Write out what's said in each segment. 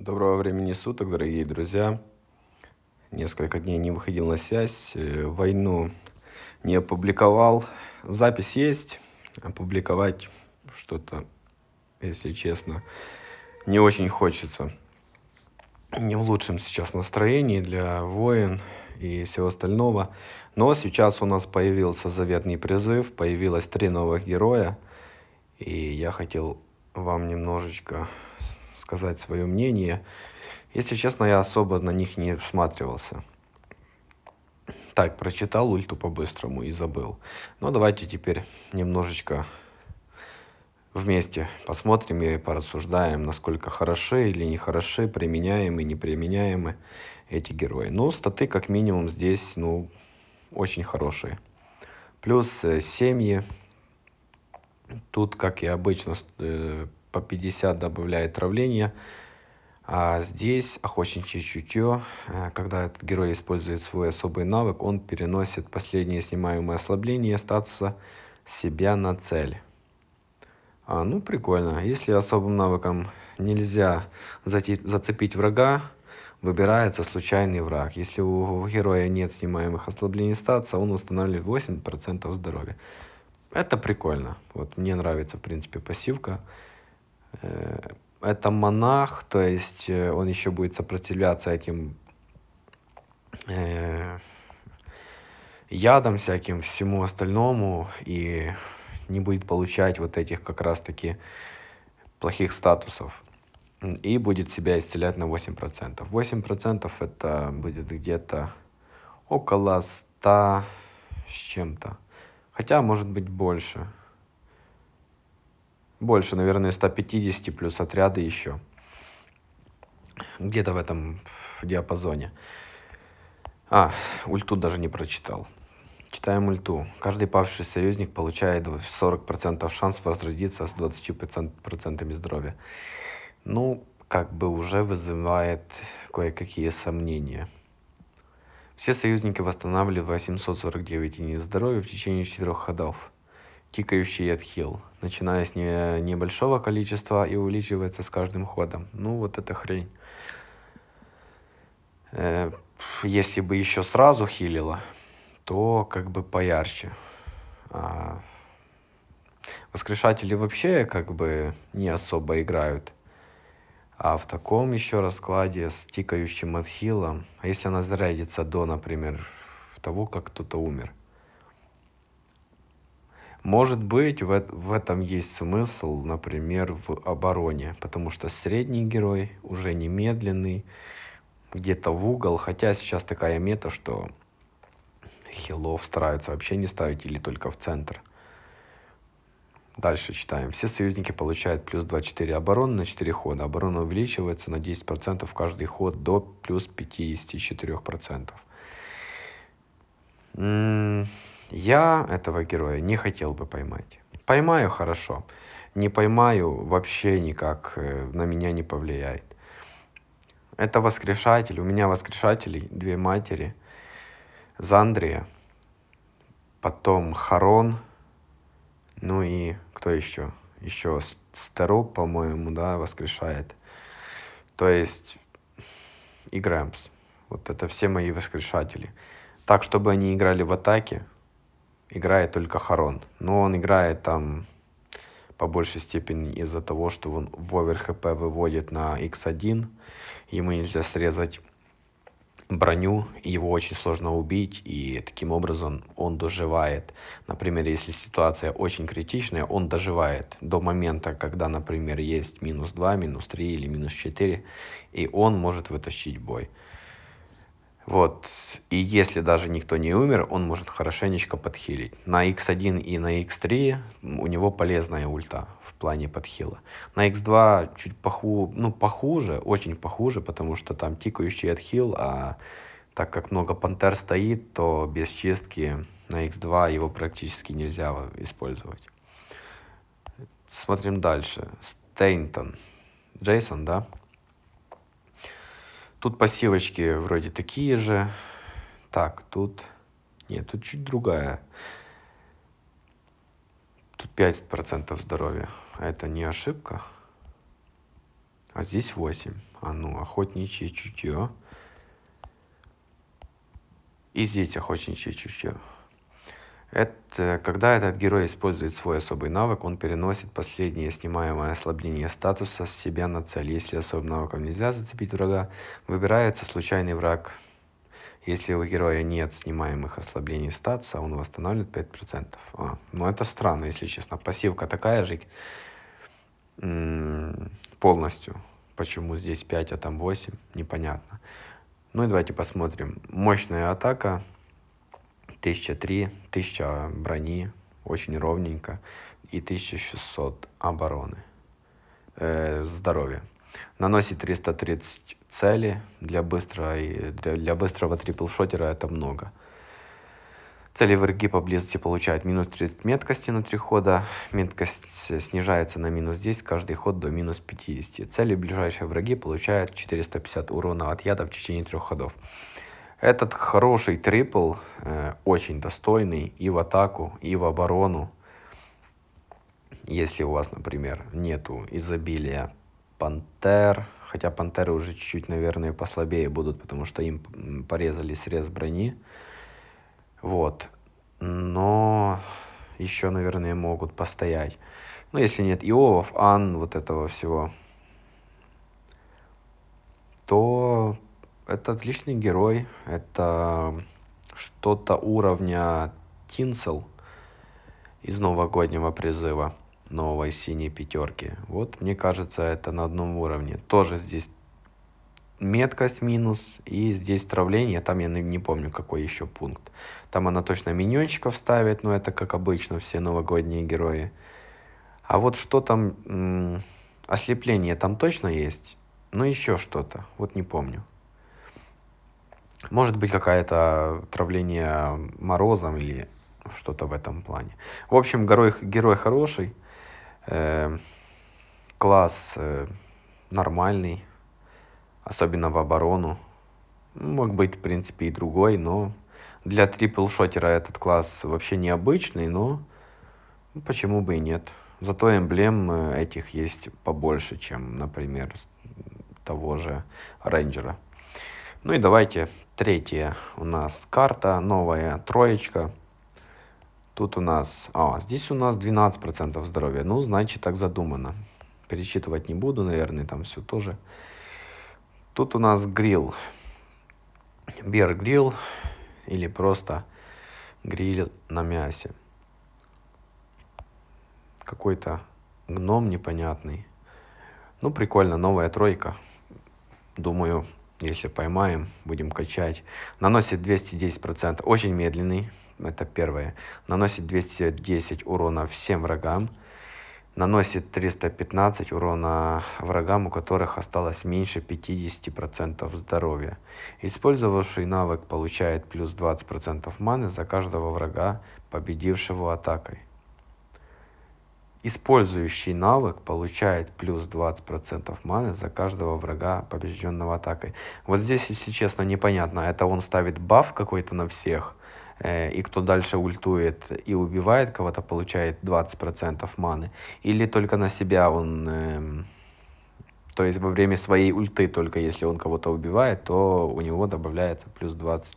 Доброго времени суток, дорогие друзья. Несколько дней не выходил на связь, э, войну не опубликовал. Запись есть, опубликовать что-то, если честно, не очень хочется. Не в лучшем сейчас настроении для воин и всего остального. Но сейчас у нас появился заветный призыв, появилось три новых героя. И я хотел вам немножечко сказать свое мнение. Если честно, я особо на них не всматривался. Так, прочитал ульту по-быстрому и забыл. Но ну, давайте теперь немножечко вместе посмотрим и порассуждаем, насколько хороши или нехороши, применяемы, неприменяемы эти герои. Ну, статы как минимум здесь, ну, очень хорошие. Плюс э, семьи. Тут, как и обычно, э, по 50 добавляет травление. А здесь охотничье чутье, э, когда этот герой использует свой особый навык, он переносит последнее снимаемое ослабление статуса себя на цель. А, ну, прикольно. Если особым навыком нельзя зацепить врага, выбирается случайный враг. Если у героя нет снимаемых ослаблений статуса, он устанавливает 8% здоровья. Это прикольно. Вот мне нравится, в принципе, пассивка. Э, это монах, то есть э, он еще будет сопротивляться этим э, ядом всяким, всему остальному, и не будет получать вот этих как раз-таки плохих статусов. И будет себя исцелять на 8%. 8% это будет где-то около 100 с чем-то. Хотя может быть больше больше, наверное, 150 плюс отряды еще. Где-то в этом диапазоне. А, ульту даже не прочитал. Читаем ульту. Каждый павший союзник получает 40% шанс возродиться с 20% здоровья. Ну, как бы уже вызывает кое-какие сомнения. Все союзники восстанавливают 849 единиц здоровья в течение 4 ходов тикающий отхил, начиная с не, небольшого количества и увеличивается с каждым ходом. Ну, вот эта хрень. Э, если бы еще сразу хилило, то как бы поярче. А воскрешатели вообще как бы не особо играют. А в таком еще раскладе с тикающим отхилом, а если она зарядится до, например, того, как кто-то умер – может быть, в, в этом есть смысл, например, в обороне, потому что средний герой уже немедленный, где-то в угол, хотя сейчас такая мета, что хилов стараются вообще не ставить или только в центр. Дальше читаем. Все союзники получают плюс 24 обороны на 4 хода. Оборона увеличивается на 10% в каждый ход до плюс 54%. М -м я этого героя не хотел бы поймать. Поймаю хорошо, не поймаю вообще никак, э, на меня не повлияет. Это воскрешатель, у меня воскрешателей две матери. Зандрия, потом Харон, ну и кто еще? Еще Стеру, по-моему, да, воскрешает. То есть и Грэмпс. Вот это все мои воскрешатели. Так, чтобы они играли в атаке, играет только Харон. Но он играет там по большей степени из-за того, что он в овер хп выводит на x1, ему нельзя срезать броню, его очень сложно убить, и таким образом он доживает. Например, если ситуация очень критичная, он доживает до момента, когда, например, есть минус 2, минус 3 или минус 4, и он может вытащить бой. Вот. И если даже никто не умер, он может хорошенечко подхилить. На x1 и на x3 у него полезная ульта в плане подхила. На x2 чуть поху... ну, похуже, очень похуже, потому что там тикающий отхил, а так как много пантер стоит, то без чистки на x2 его практически нельзя использовать. Смотрим дальше. Стейнтон. Джейсон, да? Тут пассивочки вроде такие же. Так, тут... Нет, тут чуть другая. Тут 5% здоровья. А это не ошибка. А здесь 8. А ну, охотничье чутье. И здесь охотничье чутье. Это, когда этот герой использует свой особый навык, он переносит последнее снимаемое ослабление статуса с себя на цель. Если особым навыком нельзя зацепить врага, выбирается случайный враг. Если у героя нет снимаемых ослаблений статуса, он восстанавливает 5%. А, ну это странно, если честно. Пассивка такая же полностью. Почему здесь 5, а там 8, непонятно. Ну и давайте посмотрим. Мощная атака 1003, 1000 брони, очень ровненько, и 1600 обороны, э, здоровья. Наносит 330 цели для, быстрого для, для быстрого триплшотера это много. Цели враги поблизости получают минус 30 меткости на 3 хода. Меткость э, снижается на минус 10 каждый ход до минус 50. Цели ближайшие враги получают 450 урона от яда в течение 3 ходов. Этот хороший трипл, э, очень достойный и в атаку, и в оборону. Если у вас, например, нету изобилия пантер, хотя пантеры уже чуть-чуть, наверное, послабее будут, потому что им порезали срез брони. Вот. Но еще, наверное, могут постоять. но ну, если нет Иовов, Ан, вот этого всего, то это отличный герой, это что-то уровня Тинсел из новогоднего призыва новой синей пятерки. Вот, мне кажется, это на одном уровне. Тоже здесь меткость минус, и здесь травление, там я не помню, какой еще пункт. Там она точно миньончиков ставит, но это, как обычно, все новогодние герои. А вот что там, ослепление там точно есть? но ну, еще что-то, вот не помню. Может быть, какое-то травление морозом или что-то в этом плане. В общем, герой, герой хороший, э, класс э, нормальный, особенно в оборону. Мог быть, в принципе, и другой, но для трипл-шотера этот класс вообще необычный, но почему бы и нет. Зато эмблем э, этих есть побольше, чем, например, того же рейнджера. Ну и давайте Третья у нас карта, новая троечка. Тут у нас, а, здесь у нас 12% здоровья. Ну, значит, так задумано. Перечитывать не буду, наверное, там все тоже. Тут у нас грил. Бер грил или просто гриль на мясе. Какой-то гном непонятный. Ну, прикольно, новая тройка. Думаю, если поймаем, будем качать. Наносит 210%. Очень медленный. Это первое. Наносит 210 урона всем врагам. Наносит 315 урона врагам, у которых осталось меньше 50% здоровья. Использовавший навык получает плюс 20% маны за каждого врага, победившего атакой. Использующий навык получает плюс 20% маны за каждого врага, побежденного атакой. Вот здесь, если честно, непонятно. Это он ставит баф какой-то на всех, э, и кто дальше ультует и убивает кого-то, получает 20% маны. Или только на себя он... Э, то есть во время своей ульты, только если он кого-то убивает, то у него добавляется плюс 20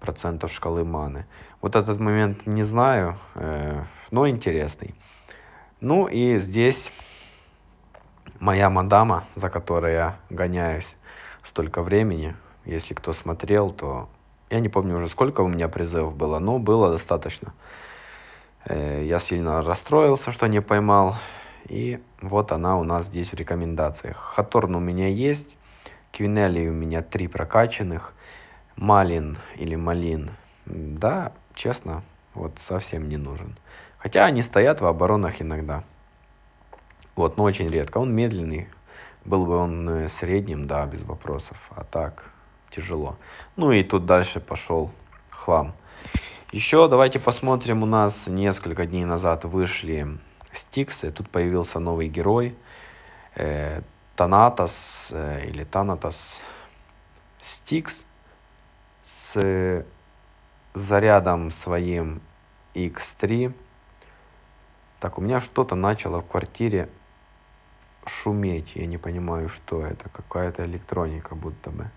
процентов шкалы маны. Вот этот момент не знаю, э, но интересный. Ну и здесь моя мадама, за которой я гоняюсь столько времени. Если кто смотрел, то я не помню уже сколько у меня призывов было, но было достаточно. Э, я сильно расстроился, что не поймал. И вот она у нас здесь в рекомендациях. Хаторн у меня есть, Квинелли у меня три прокачанных, Малин или Малин, да, честно, вот совсем не нужен. Хотя они стоят в оборонах иногда. Вот, но очень редко. Он медленный. Был бы он э, средним, да, без вопросов. А так, тяжело. Ну и тут дальше пошел хлам. Еще давайте посмотрим, у нас несколько дней назад вышли Стиксы, тут появился новый герой, э, Танатос э, или Танатос Стикс с зарядом своим X3 так, у меня что-то начало в квартире шуметь. Я не понимаю, что это. Какая-то электроника будто бы.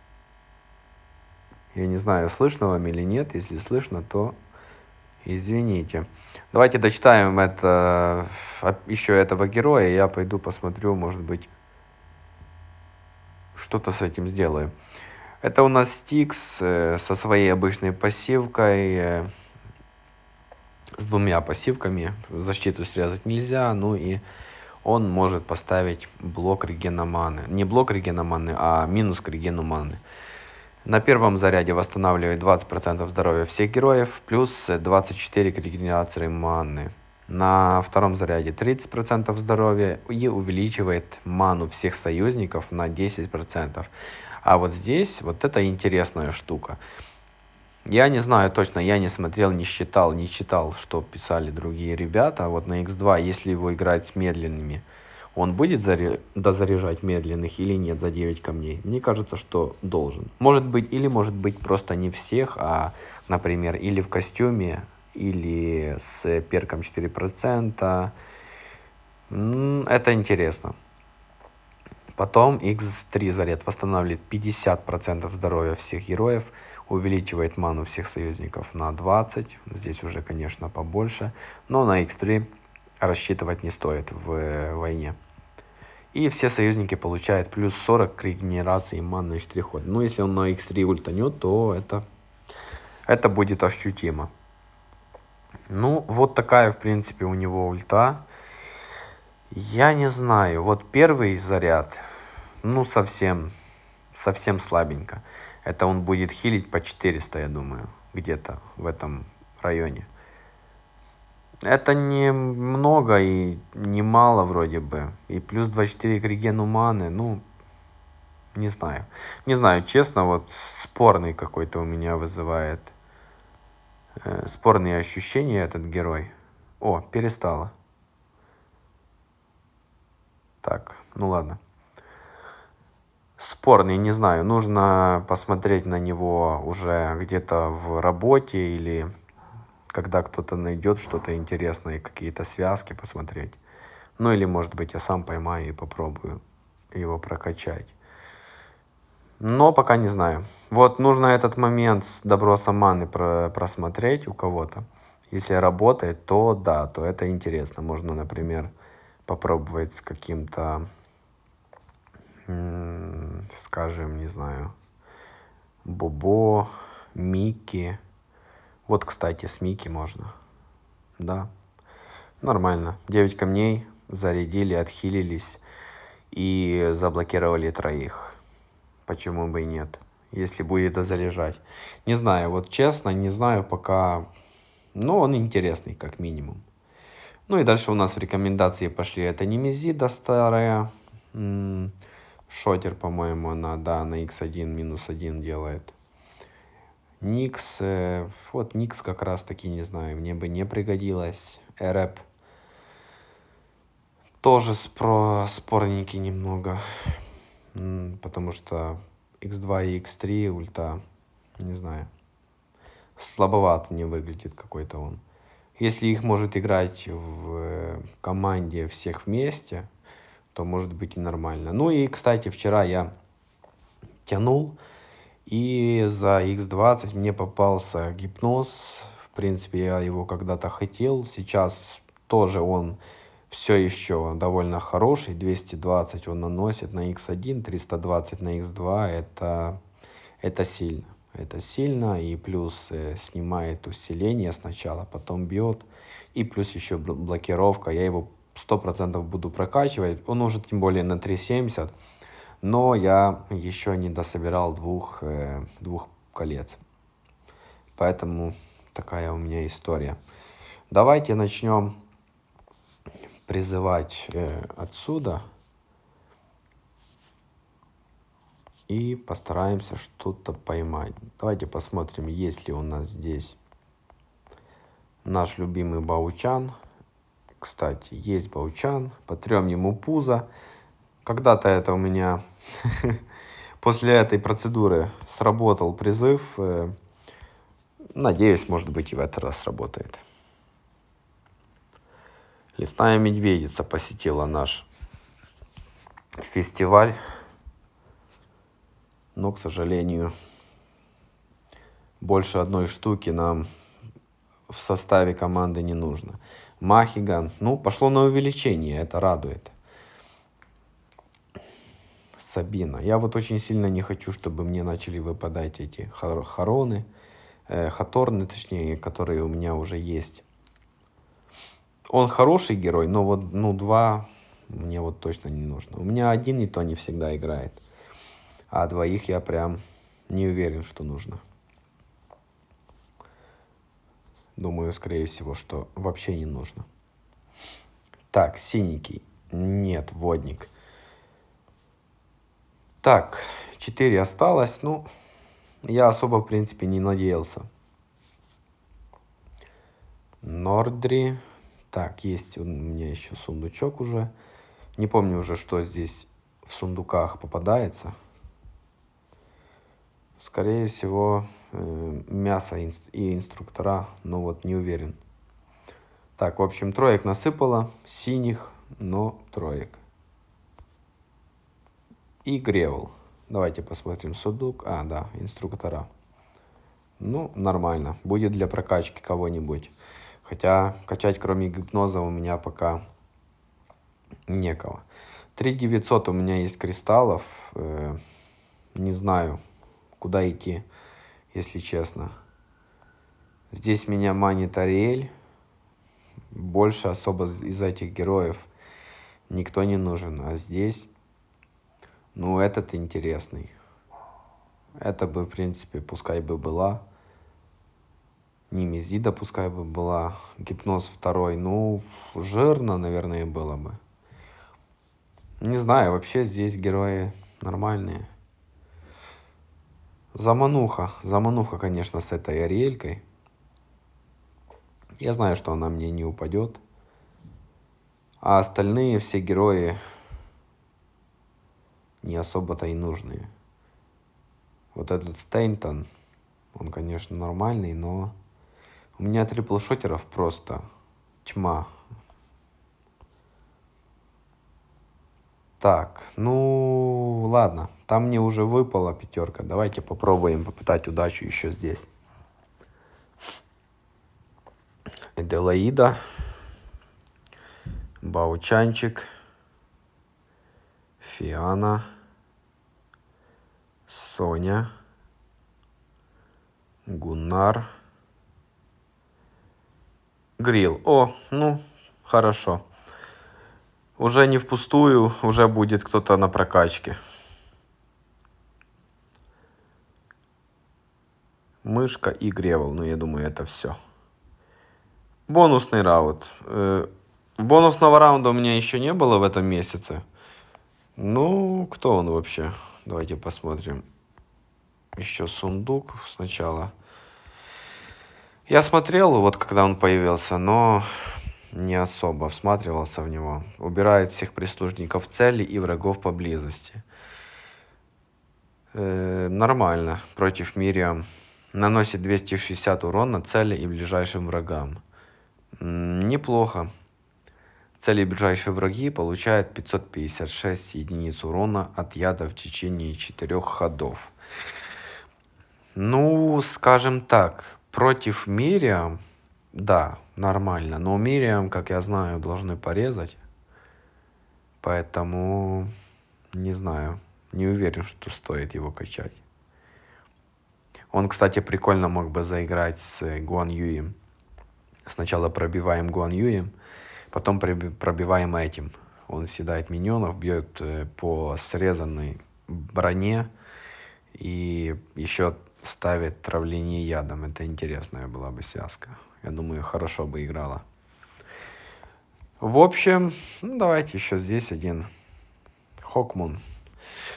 Я не знаю, слышно вам или нет. Если слышно, то извините. Давайте дочитаем это, э, еще этого героя. Я пойду посмотрю, может быть, что-то с этим сделаю. Это у нас Стикс э, со своей обычной пассивкой. Э, с двумя пассивками. Защиту срезать нельзя, ну и он может поставить блок регеноманы. Не блок регеноманы, а минус к регеноманы. На первом заряде восстанавливает 20% здоровья всех героев, плюс 24 к регенерации маны. На втором заряде 30% здоровья и увеличивает ману всех союзников на 10%. А вот здесь вот это интересная штука. Я не знаю точно, я не смотрел, не считал, не читал, что писали другие ребята. А вот на X2, если его играть с медленными, он будет заря... дозаряжать медленных или нет за 9 камней? Мне кажется, что должен. Может быть, или может быть просто не всех, а, например, или в костюме, или с перком 4%. Это интересно. Потом X3 заряд восстанавливает 50% здоровья всех героев увеличивает ману всех союзников на 20, здесь уже, конечно, побольше, но на x3 рассчитывать не стоит в э, войне. И все союзники получают плюс 40 к регенерации маны на 4 хода. если он на x3 ультанет, то это, это будет ощутимо. Ну, вот такая, в принципе, у него ульта. Я не знаю, вот первый заряд, ну, совсем, совсем слабенько. Это он будет хилить по 400, я думаю, где-то в этом районе. Это не много и не мало вроде бы. И плюс 24 к регену маны, ну, не знаю. Не знаю, честно, вот спорный какой-то у меня вызывает. Э, спорные ощущения этот герой. О, перестала. Так, ну ладно спорный, не знаю, нужно посмотреть на него уже где-то в работе или когда кто-то найдет что-то интересное, какие-то связки посмотреть. Ну или, может быть, я сам поймаю и попробую его прокачать. Но пока не знаю. Вот нужно этот момент с добросом маны про просмотреть у кого-то. Если работает, то да, то это интересно. Можно, например, попробовать с каким-то скажем, не знаю, Бобо, Микки. Вот, кстати, с Микки можно. Да. Нормально. 9 камней зарядили, отхилились и заблокировали троих. Почему бы и нет? Если будет заряжать. Не знаю, вот честно, не знаю пока. Но он интересный, как минимум. Ну и дальше у нас в рекомендации пошли это Немезида старая. Шотер, по-моему, на, да, на x1 минус 1 делает. Никс, э, вот Никс как раз таки, не знаю, мне бы не пригодилось. Эрэп тоже спро спорненький немного, потому что x2 и x3 ульта, не знаю, слабоват мне выглядит какой-то он. Если их может играть в э, команде всех вместе, то может быть и нормально. Ну и, кстати, вчера я тянул, и за X20 мне попался гипноз. В принципе, я его когда-то хотел. Сейчас тоже он все еще довольно хороший. 220 он наносит на X1, 320 на X2. Это, это сильно. Это сильно. И плюс э, снимает усиление сначала, потом бьет. И плюс еще блокировка. Я его 100% буду прокачивать. Он уже тем более на 3.70. Но я еще не дособирал двух, э, двух колец. Поэтому такая у меня история. Давайте начнем призывать э, отсюда. И постараемся что-то поймать. Давайте посмотрим, есть ли у нас здесь наш любимый Баучан кстати, есть Баучан, потрем ему пузо. Когда-то это у меня после этой процедуры сработал призыв. Э, надеюсь, может быть, и в этот раз сработает. Лесная медведица посетила наш фестиваль. Но, к сожалению, больше одной штуки нам в составе команды не нужно. Махиган. Ну, пошло на увеличение, это радует. Сабина. Я вот очень сильно не хочу, чтобы мне начали выпадать эти хороны, э, хаторны, точнее, которые у меня уже есть. Он хороший герой, но вот, ну, два мне вот точно не нужно. У меня один и то не всегда играет, а двоих я прям не уверен, что нужно. Думаю, скорее всего, что вообще не нужно. Так, синенький. Нет, водник. Так, 4 осталось. Ну, я особо, в принципе, не надеялся. Нордри. Так, есть у меня еще сундучок уже. Не помню уже, что здесь в сундуках попадается. Скорее всего, Э, мясо и инструктора, но вот не уверен. Так, в общем, троек насыпало, синих, но троек. И гревел. Давайте посмотрим судук. А, да, инструктора. Ну, нормально. Будет для прокачки кого-нибудь. Хотя качать кроме гипноза у меня пока некого. 3900 у меня есть кристаллов. Э, не знаю, куда идти если честно. Здесь меня манит Ариэль. Больше особо из этих героев никто не нужен. А здесь, ну, этот интересный. Это бы, в принципе, пускай бы была. Немезида пускай бы была. Гипноз второй. Ну, жирно, наверное, было бы. Не знаю, вообще здесь герои нормальные. Замануха. Замануха, конечно, с этой Ариэлькой. Я знаю, что она мне не упадет. А остальные все герои не особо-то и нужные. Вот этот Стейнтон, он, конечно, нормальный, но у меня трипл-шотеров просто тьма. Так, ну ладно, там мне уже выпала пятерка. Давайте попробуем попытать удачу еще здесь. Эделаида, Баучанчик, Фиана, Соня, Гунар, Грил. О, ну, хорошо уже не впустую, уже будет кто-то на прокачке. Мышка и гревел, ну я думаю это все. Бонусный раунд. Э, бонусного раунда у меня еще не было в этом месяце. Ну, кто он вообще? Давайте посмотрим. Еще сундук сначала. Я смотрел, вот когда он появился, но не особо всматривался в него. Убирает всех прислужников цели и врагов поблизости. Э, нормально против Мириам. Наносит 260 урона цели и ближайшим врагам. Неплохо. Цели ближайшие враги получают 556 единиц урона от яда в течение 4 ходов. Ну, скажем так, против Мириам да, нормально. Но Мириам, как я знаю, должны порезать. Поэтому не знаю. Не уверен, что стоит его качать. Он, кстати, прикольно мог бы заиграть с Гуан Юем. Сначала пробиваем Гуан Юем, потом пробиваем этим. Он съедает миньонов, бьет э, по срезанной броне и еще ставит травление ядом. Это интересная была бы связка я думаю, хорошо бы играла. В общем, ну, давайте еще здесь один. Хокмун.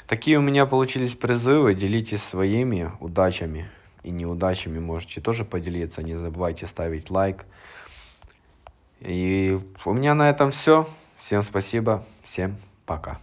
Такие у меня получились призывы. Делитесь своими удачами и неудачами. Можете тоже поделиться. Не забывайте ставить лайк. И у меня на этом все. Всем спасибо. Всем пока.